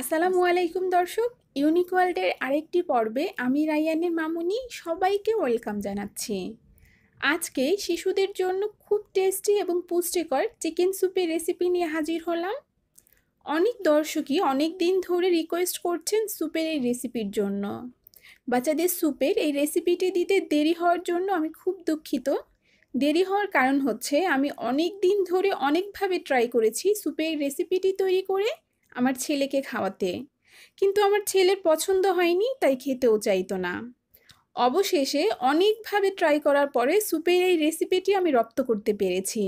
আসসালামু আলাইকুম দর্শক ইউনিক ওয়ার্ল্ডের আরেকটি পর্বে আমি রায়ানের মামুনি সবাইকে ওয়েলকাম জানাচ্ছি আজকে শিশুদের জন্য খুব টেস্টি এবং পুষ্টিকর চিকেন স্যুপের রেসিপি নিয়ে হাজির হলাম অনেক দর্শকই অনেক দিন ধরে রিকোয়েস্ট করছেন স্যুপের এই রেসিপির জন্য বাচ্চাদের স্যুপের এই রেসিপিটি দিতে দেরি হওয়ার জন্য আমি খুব দুঃখিত দেরি হওয়ার কারণ হচ্ছে আমি অনেক দিন ধরে অনেকভাবে ট্রাই করেছি স্যুপের রেসিপিটি তৈরি করে আমার ছেলেকে খাওয়াতে কিন্তু আমার ছেলের পছন্দ হয়নি তাই খেতেও চাইতো না অবশেষে অনেকভাবে ট্রাই করার পরে স্যুপের এই রেসিপিটি আমি রপ্ত করতে পেরেছি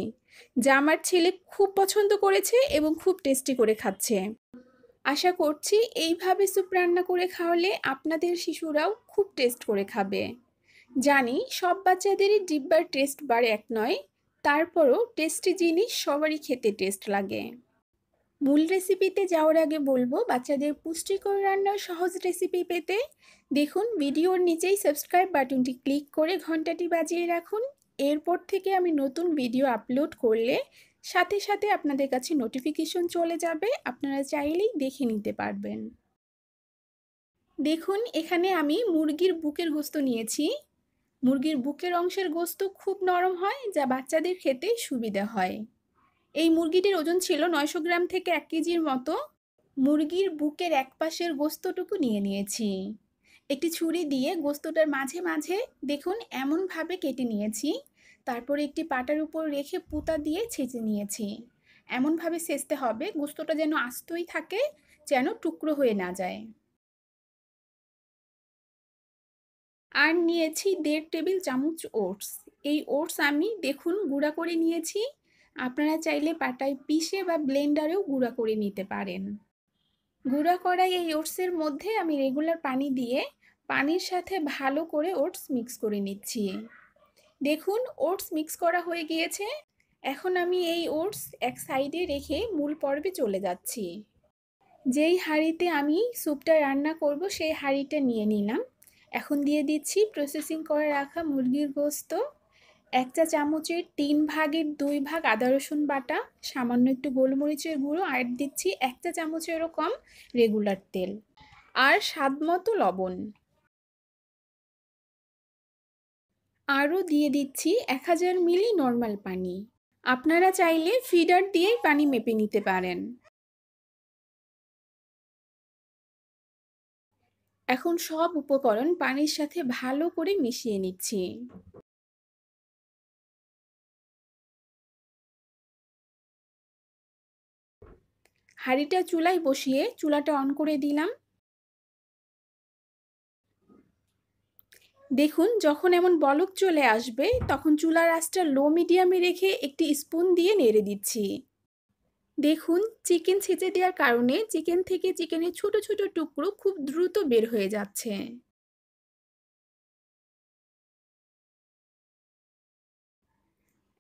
যা আমার ছেলে খুব পছন্দ করেছে এবং খুব টেস্টি করে খাচ্ছে আশা করছি এইভাবে স্যুপ রান্না করে খাওয়ালে আপনাদের শিশুরাও খুব টেস্ট করে খাবে জানি সব বাচ্চাদেরই ডিব্বার টেস্ট বাড়ে এক নয় তারপরও টেস্টি জিনিস সবারই খেতে টেস্ট লাগে মূল রেসিপিতে যাওয়ার আগে বলবো বাচ্চাদের পুষ্টিকর রান্নার সহজ রেসিপি পেতে দেখুন ভিডিওর নিচেই সাবস্ক্রাইব বাটনটি ক্লিক করে ঘন্টাটি বাজিয়ে রাখুন এরপর থেকে আমি নতুন ভিডিও আপলোড করলে সাথে সাথে আপনাদের কাছে নোটিফিকেশন চলে যাবে আপনারা চাইলেই দেখে নিতে পারবেন দেখুন এখানে আমি মুরগির বুকের গোস্ত নিয়েছি মুরগির বুকের অংশের গোস্ত খুব নরম হয় যা বাচ্চাদের খেতে সুবিধা হয় এই মুরগিটির ওজন ছিল নয়শো গ্রাম থেকে এক কেজির মতো মুরগির বুকের এক পাশের গোস্তটুকু নিয়ে নিয়েছি একটি ছুরি দিয়ে গোস্তটার মাঝে মাঝে দেখুন এমনভাবে কেটে নিয়েছি তারপরে একটি পাটার উপর রেখে পুতা দিয়ে ছেঁচে নিয়েছি এমনভাবে সেচতে হবে গোস্তটা যেন আস্তই থাকে যেন টুকরো হয়ে না যায় আর নিয়েছি দেড় টেবিল চামচ ওটস এই ওটস আমি দেখুন গুঁড়া করে নিয়েছি আপনারা চাইলে পাটায় পিষে বা ব্লেন্ডারেও গুঁড়া করে নিতে পারেন গুঁড়া করা এই ওটসের মধ্যে আমি রেগুলার পানি দিয়ে পানির সাথে ভালো করে ওটস মিক্স করে নিচ্ছি দেখুন ওটস মিক্স করা হয়ে গিয়েছে এখন আমি এই ওটস এক সাইডে রেখে মূল পর্বে চলে যাচ্ছি যেই হাঁড়িতে আমি স্যুপটা রান্না করব সেই হাঁড়িটা নিয়ে নিলাম এখন দিয়ে দিচ্ছি প্রসেসিং করে রাখা মুরগির গোস্ত এক চা চামচের তিন ভাগের দুই ভাগ আদা রসুন বাটা সামান্য একটু গোলমরিচের গুঁড়ো আর দিচ্ছি এক চা চামচেরও কম রেগুলার তেল আর স্বাদ মতো লবণ আরও দিয়ে দিচ্ছি এক হাজার মিলি নর্মাল পানি আপনারা চাইলে ফিডার দিয়েই পানি মেপে নিতে পারেন এখন সব উপকরণ পানির সাথে ভালো করে মিশিয়ে নিচ্ছি হাঁড়িটা চুলায় বসিয়ে চুলাটা অন করে দিলাম দেখুন যখন এমন বলক চলে আসবে তখন চুলার আঁচটা লো মিডিয়ামে রেখে একটি স্পুন দিয়ে নেড়ে দিচ্ছি দেখুন চিকেন ছেঁচে দেওয়ার কারণে চিকেন থেকে চিকেনের ছোট ছোট টুকরো খুব দ্রুত বের হয়ে যাচ্ছে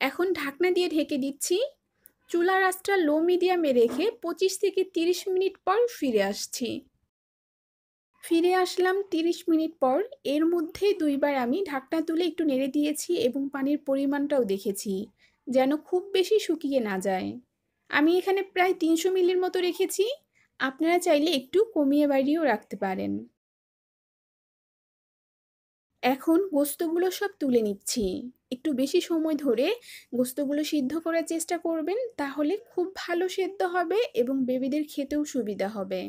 এখন ঢাকনা দিয়ে ঢেকে দিচ্ছি চুলার আঁচটা লো মিডিয়ামে রেখে পঁচিশ থেকে তিরিশ মিনিট পর ফিরে আসছি ফিরে আসলাম 30 মিনিট পর এর মধ্যে দুইবার আমি ঢাকনা তুলে একটু নেড়ে দিয়েছি এবং পানির পরিমাণটাও দেখেছি যেন খুব বেশি শুকিয়ে না যায় আমি এখানে প্রায় তিনশো মিলির মতো রেখেছি আপনারা চাইলে একটু কমিয়ে বাড়িয়েও রাখতে পারেন এখন গোস্তগুলো সব তুলে নিচ্ছি একটু বেশি সময় ধরে গোস্তগুলো সিদ্ধ করার চেষ্টা করবেন তাহলে খুব ভালো সেদ্ধ হবে এবং বেবিদের খেতেও সুবিধা হবে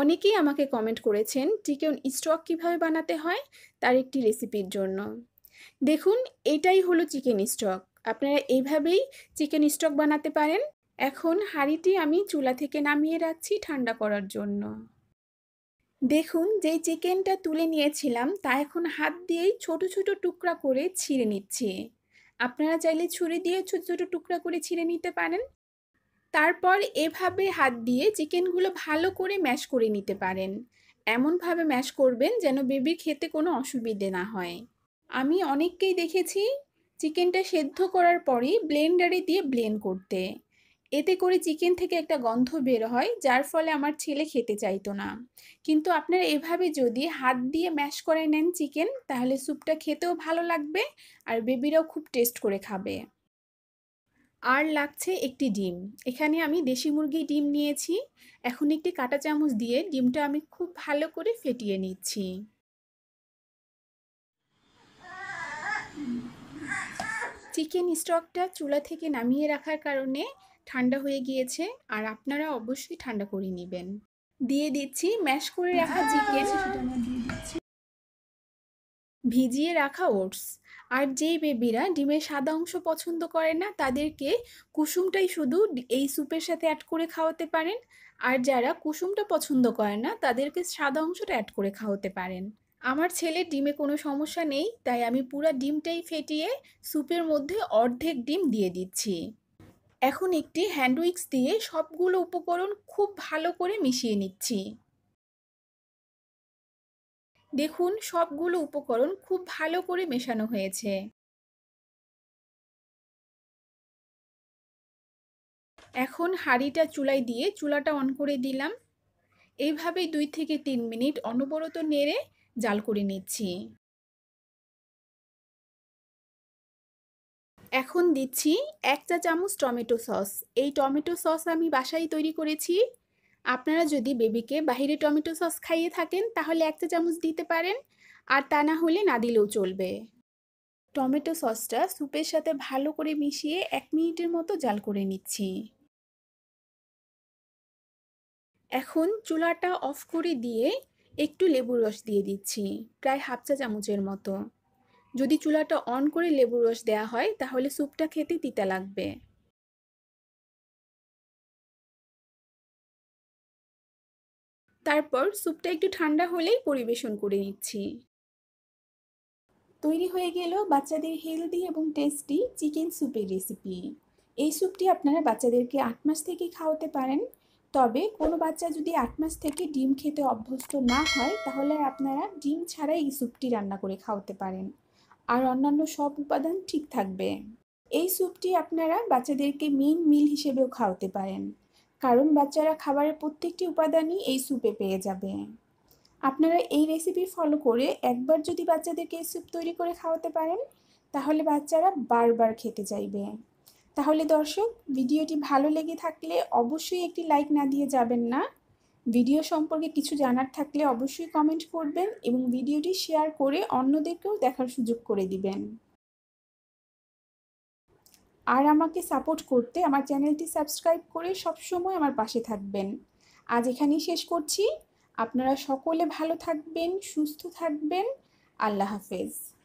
অনেকেই আমাকে কমেন্ট করেছেন চিকেন স্টক কিভাবে বানাতে হয় তার একটি রেসিপির জন্য দেখুন এটাই হলো চিকেন স্টক আপনারা এইভাবেই চিকেন স্টক বানাতে পারেন এখন হাঁড়িটি আমি চুলা থেকে নামিয়ে রাখছি ঠান্ডা করার জন্য দেখুন যেই চিকেনটা তুলে নিয়েছিলাম তা এখন হাত দিয়েই ছোট ছোট টুকরা করে ছিঁড়ে নিচ্ছি আপনারা চাইলে ছুরি দিয়ে ছোট ছোট টুকরা করে ছিঁড়ে নিতে পারেন তারপর এভাবে হাত দিয়ে চিকেনগুলো ভালো করে ম্যাশ করে নিতে পারেন এমনভাবে ম্যাশ করবেন যেন বেবির খেতে কোনো অসুবিধে না হয় আমি অনেককেই দেখেছি চিকেনটা সেদ্ধ করার পরই ব্লেন্ডারে দিয়ে ব্লেন্ড করতে এতে করে চিকেন থেকে একটা গন্ধ বের হয় যার ফলে আমার ছেলে খেতে চাইতো না কিন্তু আপনারা এভাবে যদি হাত দিয়ে ম্যাশ করে নেন চিকেন তাহলে স্যুপটা খেতেও ভালো লাগবে আর বেবিরাও খুব টেস্ট করে খাবে আর লাগছে একটি ডিম এখানে আমি দেশি মুরগি ডিম নিয়েছি এখন একটি কাটা চামচ দিয়ে ডিমটা আমি খুব ভালো করে ফেটিয়ে নিচ্ছি চিকেন স্টকটা চুলা থেকে নামিয়ে রাখার কারণে ঠান্ডা হয়ে গিয়েছে আর আপনারা অবশ্যই ঠান্ডা করে নেবেন দিয়ে দিচ্ছি ম্যাশ করে রাখা জিকে দিয়ে দিচ্ছি ভিজিয়ে রাখা ওটস আর যেই বেবিরা ডিমের সাদা অংশ পছন্দ করে না তাদেরকে কুসুমটাই শুধু এই স্যুপের সাথে অ্যাড করে খাওয়াতে পারেন আর যারা কুসুমটা পছন্দ করে না তাদেরকে সাদা অংশটা অ্যাড করে খাওয়াতে পারেন আমার ছেলে ডিমে কোনো সমস্যা নেই তাই আমি পুরা ডিমটাই ফেটিয়ে স্যুপের মধ্যে অর্ধেক ডিম দিয়ে দিচ্ছি এখন একটি হ্যান্ড উইক্স দিয়ে সবগুলো উপকরণ খুব ভালো করে মিশিয়ে নিচ্ছি দেখুন সবগুলো উপকরণ খুব ভালো করে মেশানো হয়েছে এখন হাঁড়িটা চুলায় দিয়ে চুলাটা অন করে দিলাম এইভাবেই দুই থেকে তিন মিনিট অনবরত নেড়ে জাল করে নিচ্ছি এখন দিচ্ছি এক চা চামচ টমেটো সস এই টমেটো সস আমি বাসায় তৈরি করেছি আপনারা যদি বেবিকে বাহিরে টমেটো সস খাইয়ে থাকেন তাহলে এক চা চামচ দিতে পারেন আর তা না হলে না দিলেও চলবে টমেটো সসটা স্যুপের সাথে ভালো করে মিশিয়ে এক মিনিটের মতো জাল করে নিচ্ছি এখন চুলাটা অফ করে দিয়ে একটু লেবুর রস দিয়ে দিচ্ছি প্রায় হাফ চা চামচের মতো যদি চুলাটা অন করে লেবুর রস দেয়া হয় তাহলে স্যুপটা খেতে তিতা লাগবে তারপর স্যুপটা একটু ঠান্ডা হলেই পরিবেশন করে নিচ্ছি তৈরি হয়ে গেল বাচ্চাদের হেলদি এবং টেস্টি চিকেন স্যুপের রেসিপি এই স্যুপটি আপনারা বাচ্চাদেরকে আট মাস থেকে খাওয়াতে পারেন তবে কোনো বাচ্চা যদি আট মাস থেকে ডিম খেতে অভ্যস্ত না হয় তাহলে আপনারা ডিম ছাড়াই এই স্যুপটি রান্না করে খাওয়াতে পারেন আর অন্যান্য সব উপাদান ঠিক থাকবে এই স্যুপটি আপনারা বাচ্চাদেরকে মেইন মিল হিসেবেও খাওয়াতে পারেন কারণ বাচ্চারা খাবারের প্রত্যেকটি উপাদানই এই স্যুপে পেয়ে যাবে আপনারা এই রেসিপি ফলো করে একবার যদি বাচ্চাদেরকে এই স্যুপ তৈরি করে খাওয়াতে পারেন তাহলে বাচ্চারা বারবার খেতে চাইবে তাহলে দর্শক ভিডিওটি ভালো লেগে থাকলে অবশ্যই একটি লাইক না দিয়ে যাবেন না ভিডিও সম্পর্কে কিছু জানার থাকলে অবশ্যই কমেন্ট করবেন এবং ভিডিওটি শেয়ার করে অন্যদেরকেও দেখার সুযোগ করে দিবেন আর আমাকে সাপোর্ট করতে আমার চ্যানেলটি সাবস্ক্রাইব করে সবসময় আমার পাশে থাকবেন আজ এখানেই শেষ করছি আপনারা সকলে ভালো থাকবেন সুস্থ থাকবেন আল্লাহ হাফেজ